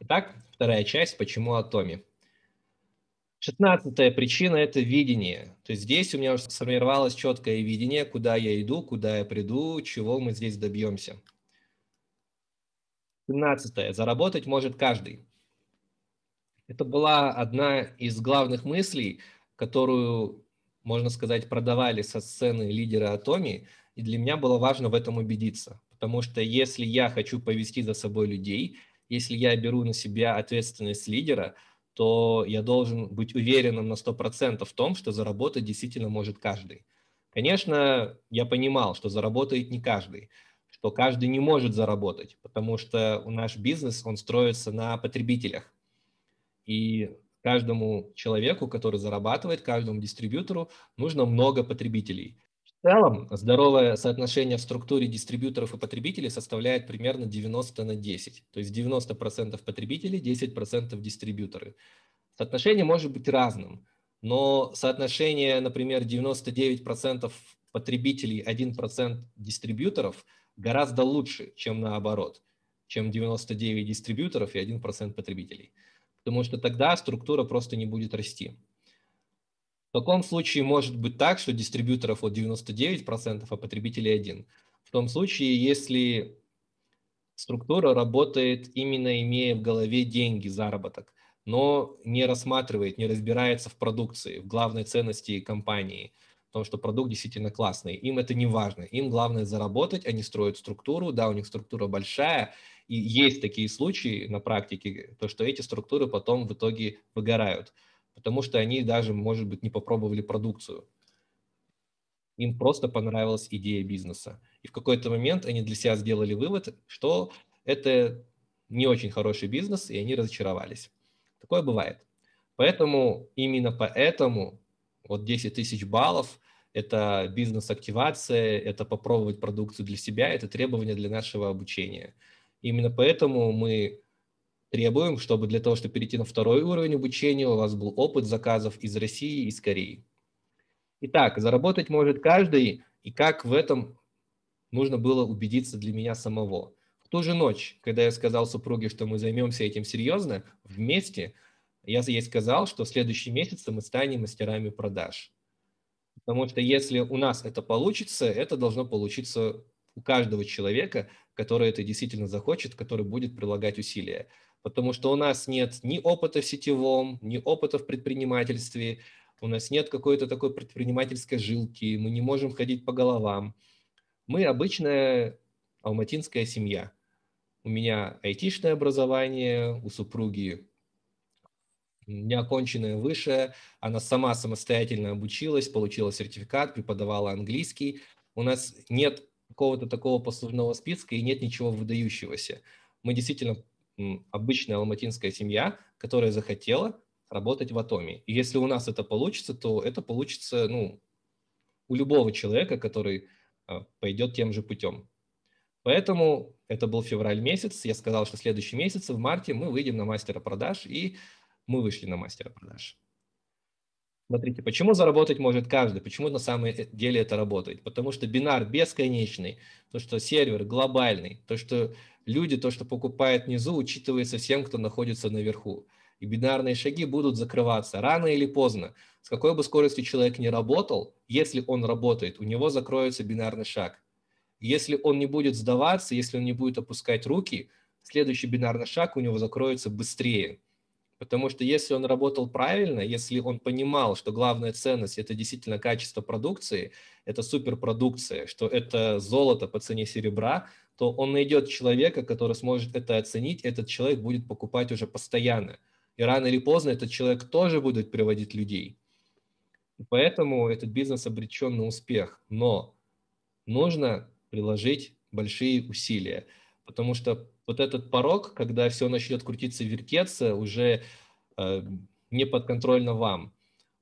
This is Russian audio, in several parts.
Итак, вторая часть «Почему о томе?». Шестнадцатая причина – это видение. То есть здесь у меня уже сформировалось четкое видение, куда я иду, куда я приду, чего мы здесь добьемся. Семнадцатое. Заработать может каждый. Это была одна из главных мыслей, которую, можно сказать, продавали со сцены лидера Атоми. И для меня было важно в этом убедиться. Потому что если я хочу повести за собой людей, если я беру на себя ответственность лидера, то я должен быть уверенным на 100% в том, что заработать действительно может каждый. Конечно, я понимал, что заработает не каждый, что каждый не может заработать, потому что у наш бизнес, он строится на потребителях. И каждому человеку, который зарабатывает, каждому дистрибьютору нужно много потребителей. В целом, здоровое соотношение в структуре дистрибьюторов и потребителей составляет примерно 90 на 10. То есть 90% потребителей, 10% дистрибьюторы. Соотношение может быть разным, но соотношение, например, 99% потребителей, 1% дистрибьюторов гораздо лучше, чем наоборот, чем 99 дистрибьюторов и 1% потребителей. Потому что тогда структура просто не будет расти. В таком случае может быть так, что дистрибьюторов от 99%, а потребителей один. В том случае, если структура работает именно имея в голове деньги, заработок, но не рассматривает, не разбирается в продукции, в главной ценности компании, в том, что продукт действительно классный. Им это не важно. Им главное заработать, они строят структуру, да, у них структура большая, и есть такие случаи на практике, то, что эти структуры потом в итоге выгорают потому что они даже, может быть, не попробовали продукцию. Им просто понравилась идея бизнеса. И в какой-то момент они для себя сделали вывод, что это не очень хороший бизнес, и они разочаровались. Такое бывает. Поэтому именно поэтому вот 10 тысяч баллов – это бизнес-активация, это попробовать продукцию для себя, это требование для нашего обучения. Именно поэтому мы требуем, чтобы для того, чтобы перейти на второй уровень обучения, у вас был опыт заказов из России и из Кореи. Итак, заработать может каждый, и как в этом нужно было убедиться для меня самого. В ту же ночь, когда я сказал супруге, что мы займемся этим серьезно, вместе, я ей сказал, что в следующий месяц мы станем мастерами продаж. Потому что если у нас это получится, это должно получиться у каждого человека, который это действительно захочет, который будет прилагать усилия потому что у нас нет ни опыта в сетевом, ни опыта в предпринимательстве, у нас нет какой-то такой предпринимательской жилки, мы не можем ходить по головам. Мы обычная алматинская семья. У меня айтишное образование, у супруги неоконченное высшее, она сама самостоятельно обучилась, получила сертификат, преподавала английский. У нас нет какого-то такого послужного списка и нет ничего выдающегося. Мы действительно обычная алматинская семья, которая захотела работать в Атоме. И если у нас это получится, то это получится ну, у любого человека, который а, пойдет тем же путем. Поэтому это был февраль месяц. Я сказал, что следующий месяц, в марте, мы выйдем на мастера продаж, и мы вышли на мастера продаж. Смотрите, почему заработать может каждый, почему на самом э, деле это работает? Потому что бинар бесконечный, то, что сервер глобальный, то, что люди, то, что покупает внизу, учитывается всем, кто находится наверху. И бинарные шаги будут закрываться рано или поздно. С какой бы скоростью человек не работал, если он работает, у него закроется бинарный шаг. Если он не будет сдаваться, если он не будет опускать руки, следующий бинарный шаг у него закроется быстрее. Потому что если он работал правильно, если он понимал, что главная ценность – это действительно качество продукции, это суперпродукция, что это золото по цене серебра, то он найдет человека, который сможет это оценить, этот человек будет покупать уже постоянно. И рано или поздно этот человек тоже будет приводить людей. Поэтому этот бизнес обречен на успех. Но нужно приложить большие усилия, потому что вот этот порог, когда все начнет крутиться и вертеться, уже э, не подконтрольно вам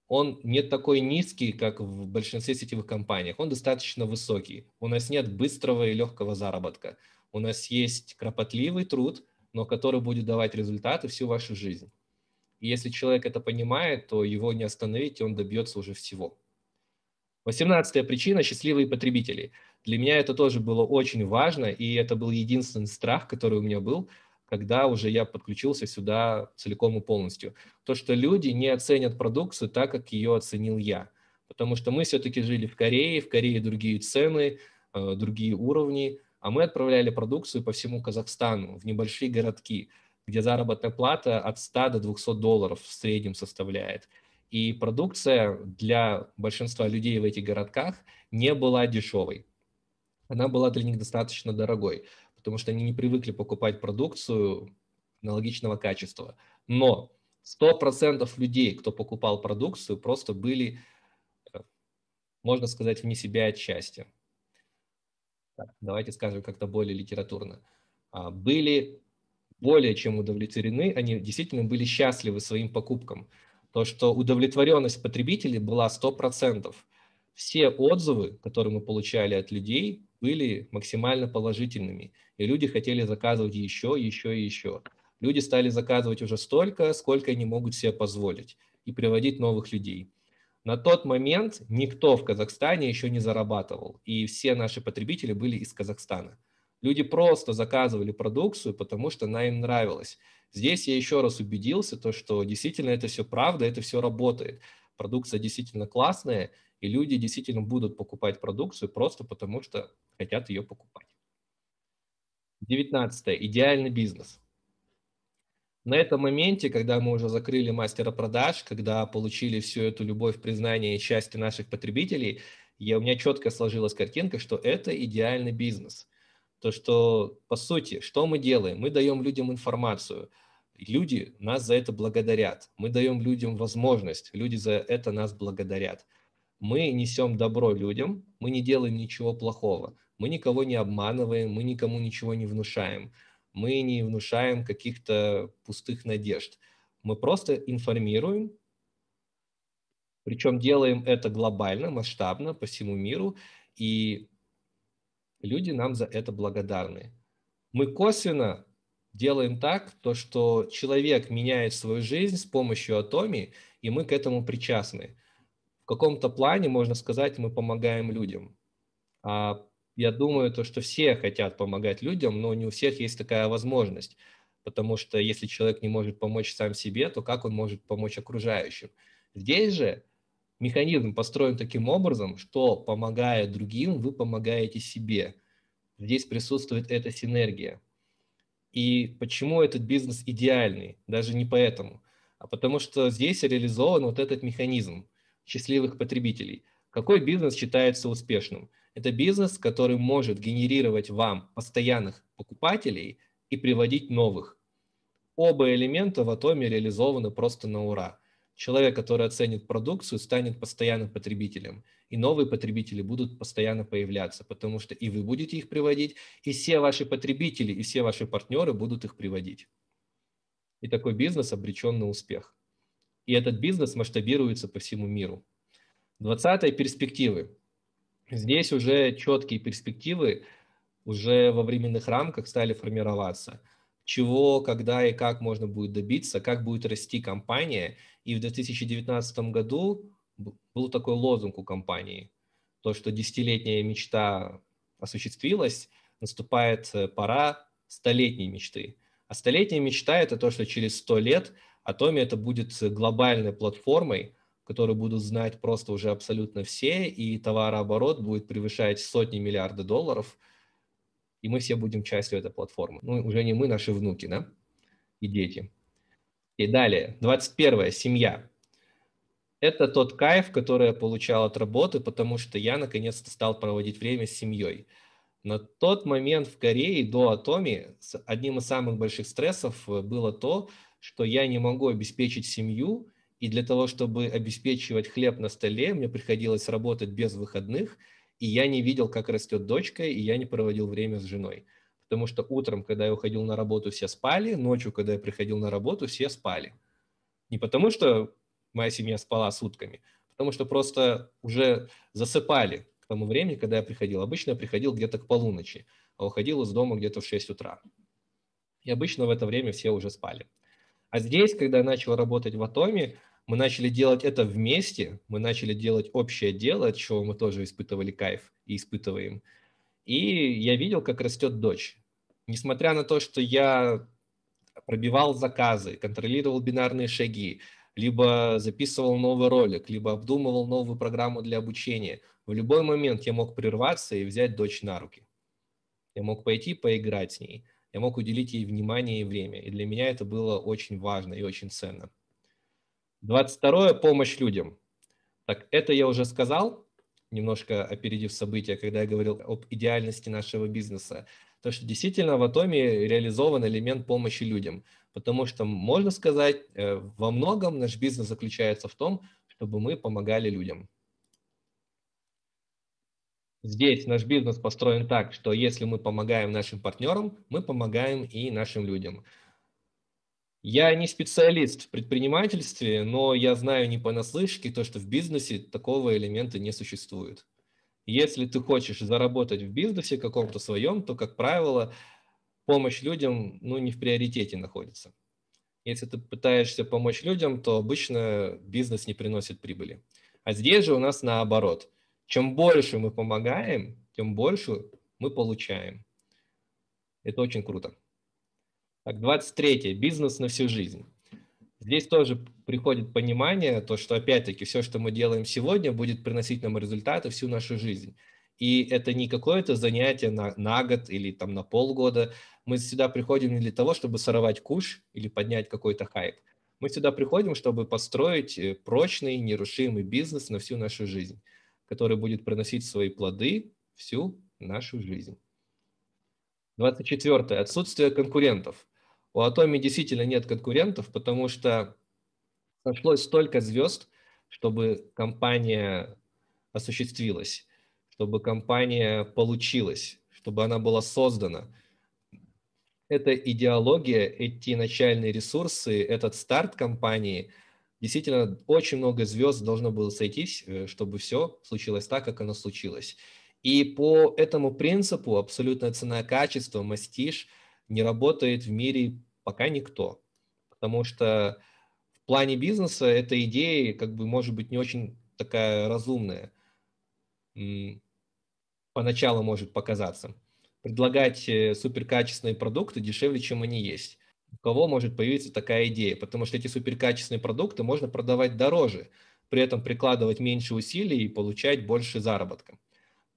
он не такой низкий, как в большинстве сетевых компаниях. Он достаточно высокий. У нас нет быстрого и легкого заработка. У нас есть кропотливый труд, но который будет давать результаты всю вашу жизнь. И если человек это понимает, то его не остановить, и он добьется уже всего. Восемнадцатая причина – счастливые потребители. Для меня это тоже было очень важно, и это был единственный страх, который у меня был – когда уже я подключился сюда целиком и полностью. То, что люди не оценят продукцию так, как ее оценил я. Потому что мы все-таки жили в Корее, в Корее другие цены, э, другие уровни, а мы отправляли продукцию по всему Казахстану, в небольшие городки, где заработная плата от 100 до 200 долларов в среднем составляет. И продукция для большинства людей в этих городках не была дешевой. Она была для них достаточно дорогой потому что они не привыкли покупать продукцию аналогичного качества. Но 100% людей, кто покупал продукцию, просто были, э, можно сказать, вне себя от счастья. давайте скажем как-то более литературно. А, были более чем удовлетворены, они действительно были счастливы своим покупкам. То, что удовлетворенность потребителей была 100%. Все отзывы, которые мы получали от людей, были максимально положительными, и люди хотели заказывать еще, еще и еще. Люди стали заказывать уже столько, сколько они могут себе позволить, и приводить новых людей. На тот момент никто в Казахстане еще не зарабатывал, и все наши потребители были из Казахстана. Люди просто заказывали продукцию, потому что она им нравилась. Здесь я еще раз убедился, то, что действительно это все правда, это все работает. Продукция действительно классная, и люди действительно будут покупать продукцию просто потому, что хотят ее покупать. 19. Идеальный бизнес. На этом моменте, когда мы уже закрыли мастера продаж, когда получили всю эту любовь, признание и счастье наших потребителей, я, у меня четко сложилась картинка, что это идеальный бизнес. То, что, по сути, что мы делаем? Мы даем людям информацию. Люди нас за это благодарят. Мы даем людям возможность. Люди за это нас благодарят мы несем добро людям, мы не делаем ничего плохого, мы никого не обманываем, мы никому ничего не внушаем, мы не внушаем каких-то пустых надежд. Мы просто информируем, причем делаем это глобально, масштабно по всему миру, и люди нам за это благодарны. Мы косвенно делаем так, то, что человек меняет свою жизнь с помощью Атоми, и мы к этому причастны в каком-то плане, можно сказать, мы помогаем людям. А я думаю, то, что все хотят помогать людям, но не у всех есть такая возможность, потому что если человек не может помочь сам себе, то как он может помочь окружающим? Здесь же механизм построен таким образом, что помогая другим, вы помогаете себе. Здесь присутствует эта синергия. И почему этот бизнес идеальный? Даже не поэтому, а потому что здесь реализован вот этот механизм счастливых потребителей. Какой бизнес считается успешным? Это бизнес, который может генерировать вам постоянных покупателей и приводить новых. Оба элемента в Атоме реализованы просто на ура. Человек, который оценит продукцию, станет постоянным потребителем. И новые потребители будут постоянно появляться, потому что и вы будете их приводить, и все ваши потребители, и все ваши партнеры будут их приводить. И такой бизнес обречен на успех и этот бизнес масштабируется по всему миру. 20 перспективы. Здесь уже четкие перспективы уже во временных рамках стали формироваться. Чего, когда и как можно будет добиться, как будет расти компания. И в 2019 году был такой лозунг у компании, то, что десятилетняя мечта осуществилась, наступает э, пора столетней мечты. А столетняя мечта – это то, что через 100 лет Атоми это будет глобальной платформой, которую будут знать просто уже абсолютно все, и товарооборот будет превышать сотни миллиардов долларов, и мы все будем частью этой платформы. Ну, уже не мы, наши внуки, да, и дети. И далее, 21 семья. Это тот кайф, который я получал от работы, потому что я наконец-то стал проводить время с семьей – на тот момент в Корее до Атоми одним из самых больших стрессов э, было то, что я не могу обеспечить семью, и для того, чтобы обеспечивать хлеб на столе, мне приходилось работать без выходных, и я не видел, как растет дочка, и я не проводил время с женой. Потому что утром, когда я уходил на работу, все спали, ночью, когда я приходил на работу, все спали. Не потому, что моя семья спала сутками, а потому что просто уже засыпали к тому времени, когда я приходил. Обычно я приходил где-то к полуночи, а уходил из дома где-то в 6 утра. И обычно в это время все уже спали. А здесь, когда я начал работать в Атоме, мы начали делать это вместе, мы начали делать общее дело, от чего мы тоже испытывали кайф и испытываем. И я видел, как растет дочь. Несмотря на то, что я пробивал заказы, контролировал бинарные шаги, либо записывал новый ролик, либо обдумывал новую программу для обучения. В любой момент я мог прерваться и взять дочь на руки. Я мог пойти поиграть с ней. Я мог уделить ей внимание и время. И для меня это было очень важно и очень ценно. 22. Помощь людям. Так, это я уже сказал, немножко опередив события, когда я говорил об идеальности нашего бизнеса. То, что действительно в Атоме реализован элемент помощи людям потому что, можно сказать, э, во многом наш бизнес заключается в том, чтобы мы помогали людям. Здесь наш бизнес построен так, что если мы помогаем нашим партнерам, мы помогаем и нашим людям. Я не специалист в предпринимательстве, но я знаю не понаслышке то, что в бизнесе такого элемента не существует. Если ты хочешь заработать в бизнесе каком-то своем, то, как правило, помощь людям ну, не в приоритете находится. Если ты пытаешься помочь людям, то обычно бизнес не приносит прибыли. А здесь же у нас наоборот. Чем больше мы помогаем, тем больше мы получаем. Это очень круто. Так, 23. Бизнес на всю жизнь. Здесь тоже приходит понимание, то, что опять-таки все, что мы делаем сегодня, будет приносить нам результаты всю нашу жизнь. И это не какое-то занятие на, на год или там на полгода, мы сюда приходим не для того, чтобы сорвать куш или поднять какой-то хайп. Мы сюда приходим, чтобы построить э, прочный, нерушимый бизнес на всю нашу жизнь, который будет приносить свои плоды всю нашу жизнь. 24. Отсутствие конкурентов. У Атоми действительно нет конкурентов, потому что сошлось столько звезд, чтобы компания осуществилась, чтобы компания получилась, чтобы она была создана – эта идеология, эти начальные ресурсы, этот старт компании, действительно очень много звезд должно было сойтись, э, чтобы все случилось так, как оно случилось. И по этому принципу абсолютная цена качества, мастиш не работает в мире пока никто. Потому что в плане бизнеса эта идея как бы может быть не очень такая разумная. Поначалу может показаться предлагать э, суперкачественные продукты дешевле, чем они есть. У кого может появиться такая идея? Потому что эти суперкачественные продукты можно продавать дороже, при этом прикладывать меньше усилий и получать больше заработка.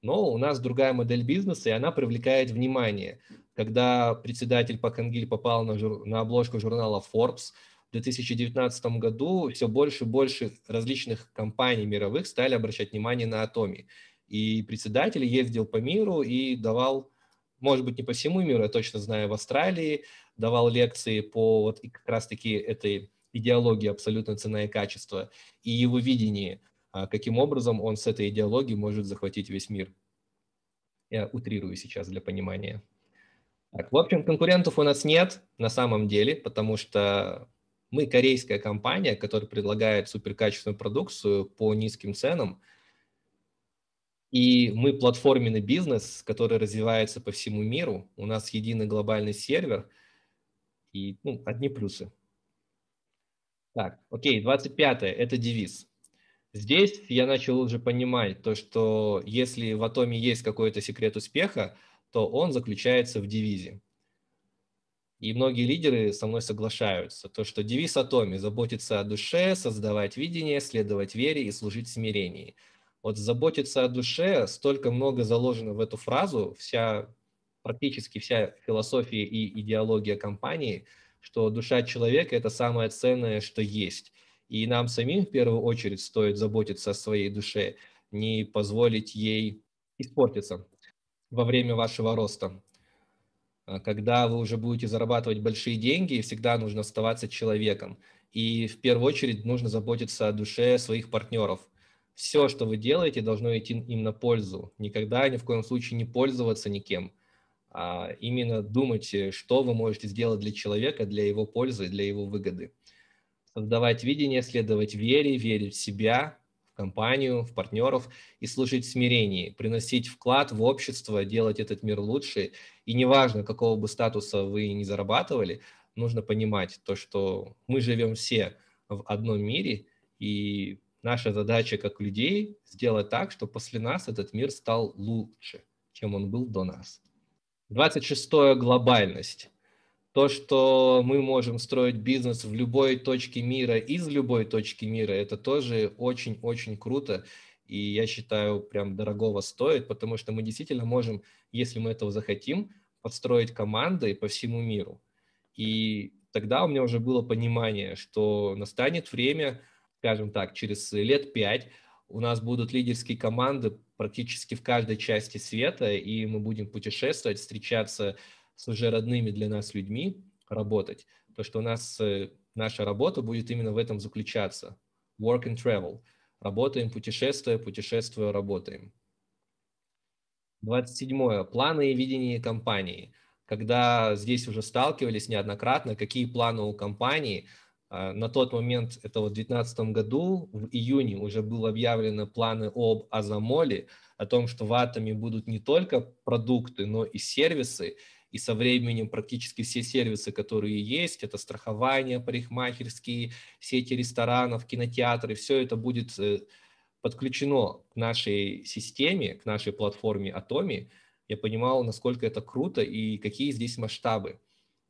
Но у нас другая модель бизнеса, и она привлекает внимание. Когда председатель Пакангиль попал на, жур... на обложку журнала Forbes в 2019 году, все больше и больше различных компаний мировых стали обращать внимание на Атоми. И председатель ездил по миру и давал может быть, не по всему миру, я точно знаю, в Австралии давал лекции по вот как раз-таки этой идеологии абсолютно цена и качество, и его видении, а каким образом он с этой идеологией может захватить весь мир. Я утрирую сейчас для понимания. Так, в общем, конкурентов у нас нет на самом деле, потому что мы корейская компания, которая предлагает суперкачественную продукцию по низким ценам – и мы платформенный бизнес, который развивается по всему миру. У нас единый глобальный сервер. И ну, одни плюсы. Так, окей, 25 это девиз. Здесь я начал уже понимать то, что если в Атоме есть какой-то секрет успеха, то он заключается в девизе. И многие лидеры со мной соглашаются. То, что девиз Атоме – заботиться о душе, создавать видение, следовать вере и служить смирении – вот заботиться о душе столько много заложено в эту фразу, вся практически вся философия и идеология компании, что душа человека – это самое ценное, что есть. И нам самим в первую очередь стоит заботиться о своей душе, не позволить ей испортиться во время вашего роста. А когда вы уже будете зарабатывать большие деньги, всегда нужно оставаться человеком. И в первую очередь нужно заботиться о душе своих партнеров – все, что вы делаете, должно идти им на пользу. Никогда ни в коем случае не пользоваться никем, а именно думать, э, что вы можете сделать для человека, для его пользы, для его выгоды. Создавать видение, следовать вере, верить в себя, в компанию, в партнеров и служить в смирении, приносить вклад в общество, делать этот мир лучше. И неважно, какого бы статуса вы не зарабатывали, нужно понимать то, что мы живем все в одном мире, и Наша задача как людей сделать так, чтобы после нас этот мир стал лучше, чем он был до нас. 26. Глобальность. То, что мы можем строить бизнес в любой точке мира, из любой точки мира, это тоже очень-очень круто. И я считаю, прям дорогого стоит, потому что мы действительно можем, если мы этого захотим, подстроить команды по всему миру. И тогда у меня уже было понимание, что настанет время – скажем так, через лет пять у нас будут лидерские команды практически в каждой части света, и мы будем путешествовать, встречаться с уже родными для нас людьми, работать. То, что у нас э, наша работа будет именно в этом заключаться. Work and travel. Работаем, путешествуя, путешествуя, работаем. 27. Планы и видение компании. Когда здесь уже сталкивались неоднократно, какие планы у компании – а, на тот момент, это вот в 2019 году, в июне уже было объявлено планы об Азамоле, о том, что в Атоме будут не только продукты, но и сервисы, и со временем практически все сервисы, которые есть, это страхование, парикмахерские, сети ресторанов, кинотеатры, все это будет э, подключено к нашей системе, к нашей платформе Атоми. Я понимал, насколько это круто и какие здесь масштабы.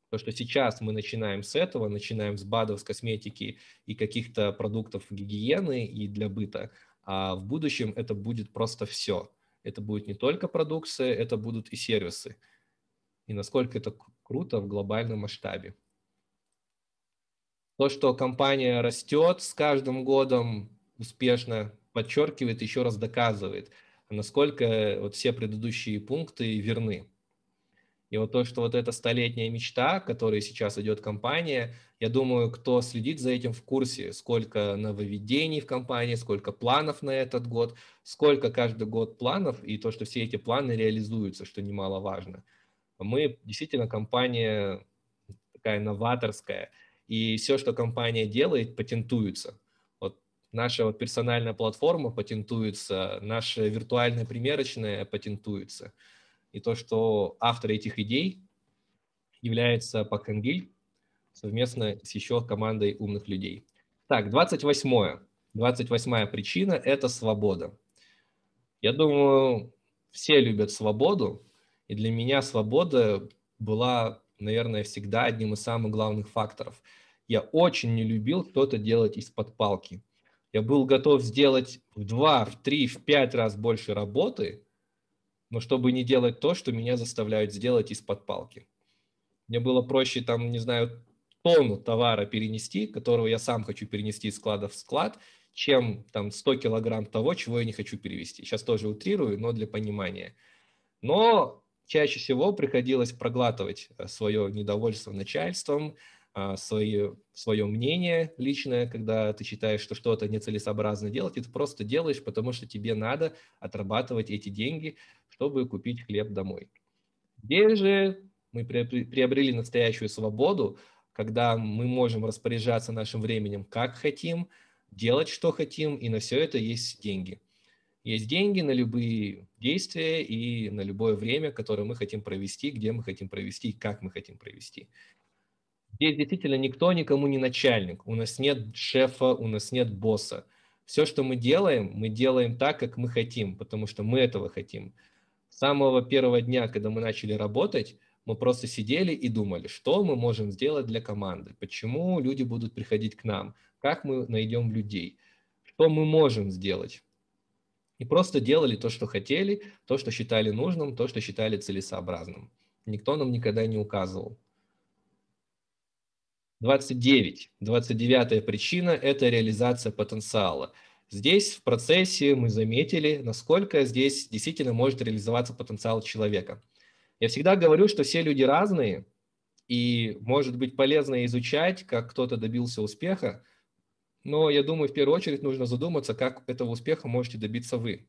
То, что сейчас мы начинаем с этого, начинаем с БАДов, с косметики и каких-то продуктов гигиены и для быта, а в будущем это будет просто все. Это будет не только продукция, это будут и сервисы. И насколько это круто в глобальном масштабе. То, что компания растет с каждым годом успешно, подчеркивает, еще раз доказывает, насколько вот все предыдущие пункты верны. И вот то, что вот эта столетняя мечта, которой сейчас идет компания, я думаю, кто следит за этим в курсе, сколько нововведений в компании, сколько планов на этот год, сколько каждый год планов, и то, что все эти планы реализуются, что немаловажно. Мы действительно компания такая новаторская, и все, что компания делает, патентуется. Вот наша вот персональная платформа патентуется, наша виртуальная примерочная патентуется – и то, что автор этих идей является Пакангиль совместно с еще командой умных людей. Так, 28 -е. 28 причина – это свобода. Я думаю, все любят свободу, и для меня свобода была, наверное, всегда одним из самых главных факторов. Я очень не любил кто-то делать из-под палки. Я был готов сделать в два, в три, в пять раз больше работы, но чтобы не делать то, что меня заставляют сделать из-под палки. Мне было проще там, не знаю, тонну товара перенести, которого я сам хочу перенести из склада в склад, чем там 100 килограмм того, чего я не хочу перевести. Сейчас тоже утрирую, но для понимания. Но чаще всего приходилось проглатывать э, свое недовольство начальством, а, свое свое мнение личное, когда ты считаешь, что что-то нецелесообразно делать, и ты просто делаешь, потому что тебе надо отрабатывать эти деньги, чтобы купить хлеб домой. Здесь же мы приобрели настоящую свободу, когда мы можем распоряжаться нашим временем как хотим, делать что хотим, и на все это есть деньги. Есть деньги на любые действия и на любое время, которое мы хотим провести, где мы хотим провести, как мы хотим провести. Здесь действительно никто никому не начальник. У нас нет шефа, у нас нет босса. Все, что мы делаем, мы делаем так, как мы хотим, потому что мы этого хотим. С самого первого дня, когда мы начали работать, мы просто сидели и думали, что мы можем сделать для команды, почему люди будут приходить к нам, как мы найдем людей, что мы можем сделать. И просто делали то, что хотели, то, что считали нужным, то, что считали целесообразным. Никто нам никогда не указывал. 29. 29 причина – это реализация потенциала – Здесь в процессе мы заметили, насколько здесь действительно может реализоваться потенциал человека. Я всегда говорю, что все люди разные, и может быть полезно изучать, как кто-то добился успеха, но я думаю, в первую очередь нужно задуматься, как этого успеха можете добиться вы.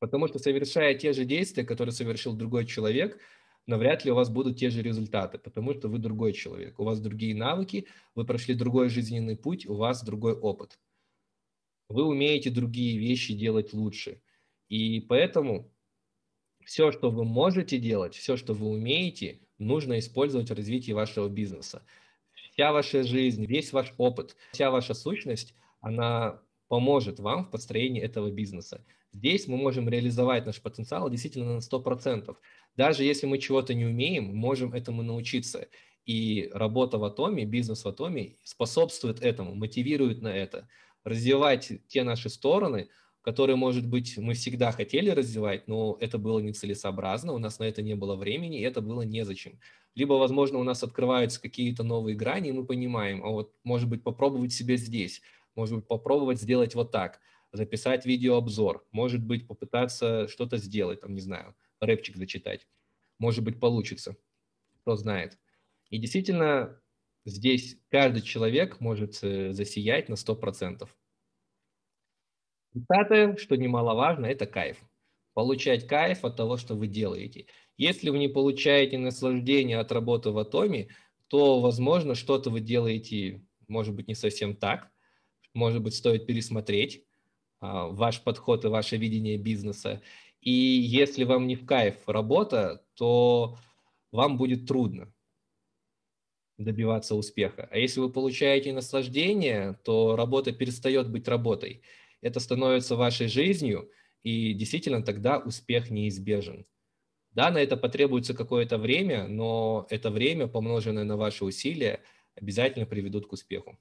Потому что совершая те же действия, которые совершил другой человек, навряд ли у вас будут те же результаты, потому что вы другой человек, у вас другие навыки, вы прошли другой жизненный путь, у вас другой опыт вы умеете другие вещи делать лучше. И поэтому все, что вы можете делать, все, что вы умеете, нужно использовать в развитии вашего бизнеса. Вся ваша жизнь, весь ваш опыт, вся ваша сущность, она поможет вам в построении этого бизнеса. Здесь мы можем реализовать наш потенциал действительно на 100%. Даже если мы чего-то не умеем, можем этому научиться. И работа в Атоме, бизнес в Атоме способствует этому, мотивирует на это развивать те наши стороны, которые, может быть, мы всегда хотели развивать, но это было нецелесообразно, у нас на это не было времени, и это было незачем. Либо, возможно, у нас открываются какие-то новые грани, и мы понимаем, а вот, может быть, попробовать себе здесь, может быть, попробовать сделать вот так, записать видеообзор, может быть, попытаться что-то сделать, там, не знаю, рэпчик зачитать, может быть, получится, кто знает. И действительно, Здесь каждый человек может э, засиять на 100%. Пятое, что немаловажно, это кайф. Получать кайф от того, что вы делаете. Если вы не получаете наслаждение от работы в атоме, то, возможно, что-то вы делаете, может быть, не совсем так. Может быть, стоит пересмотреть а, ваш подход и ваше видение бизнеса. И если вам не в кайф работа, то вам будет трудно добиваться успеха. А если вы получаете наслаждение, то работа перестает быть работой. Это становится вашей жизнью, и действительно тогда успех неизбежен. Да, на это потребуется какое-то время, но это время, помноженное на ваши усилия, обязательно приведут к успеху.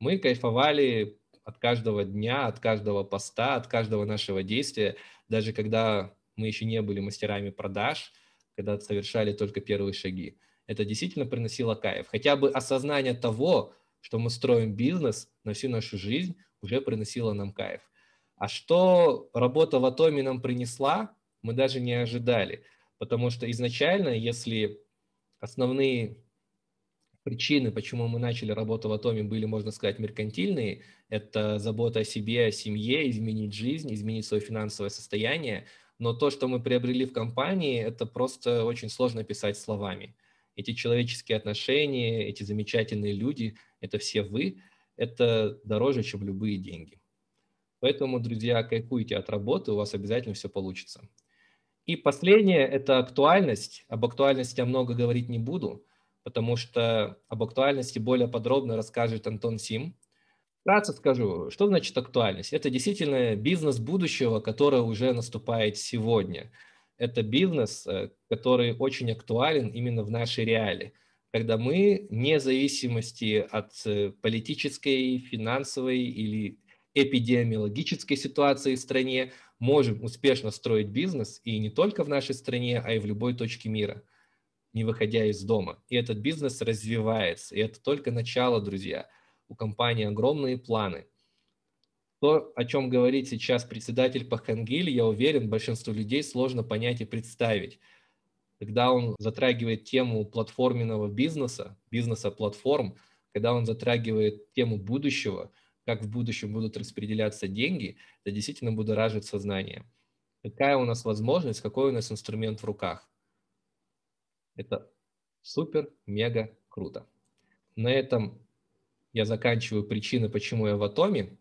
Мы кайфовали от каждого дня, от каждого поста, от каждого нашего действия, даже когда мы еще не были мастерами продаж, когда совершали только первые шаги это действительно приносило кайф. Хотя бы осознание того, что мы строим бизнес на всю нашу жизнь, уже приносило нам кайф. А что работа в Атоме нам принесла, мы даже не ожидали. Потому что изначально, если основные причины, почему мы начали работу в Атоме, были, можно сказать, меркантильные, это забота о себе, о семье, изменить жизнь, изменить свое финансовое состояние. Но то, что мы приобрели в компании, это просто очень сложно писать словами эти человеческие отношения, эти замечательные люди, это все вы, это дороже, чем любые деньги. Поэтому, друзья, кайфуйте от работы, у вас обязательно все получится. И последнее – это актуальность. Об актуальности я много говорить не буду, потому что об актуальности более подробно расскажет Антон Сим. Вкратце скажу, что значит актуальность? Это действительно бизнес будущего, который уже наступает сегодня – это бизнес, э, который очень актуален именно в нашей реалии, когда мы, вне зависимости от э, политической, финансовой или эпидемиологической ситуации в стране, можем успешно строить бизнес и не только в нашей стране, а и в любой точке мира, не выходя из дома. И этот бизнес развивается, и это только начало, друзья. У компании огромные планы – то, о чем говорит сейчас председатель Пахангиль, я уверен, большинству людей сложно понять и представить. Когда он затрагивает тему платформенного бизнеса, бизнеса платформ, когда он затрагивает тему будущего, как в будущем будут распределяться деньги, это действительно будоражит сознание. Какая у нас возможность, какой у нас инструмент в руках? Это супер-мега круто. На этом я заканчиваю причины, почему я в Атоме.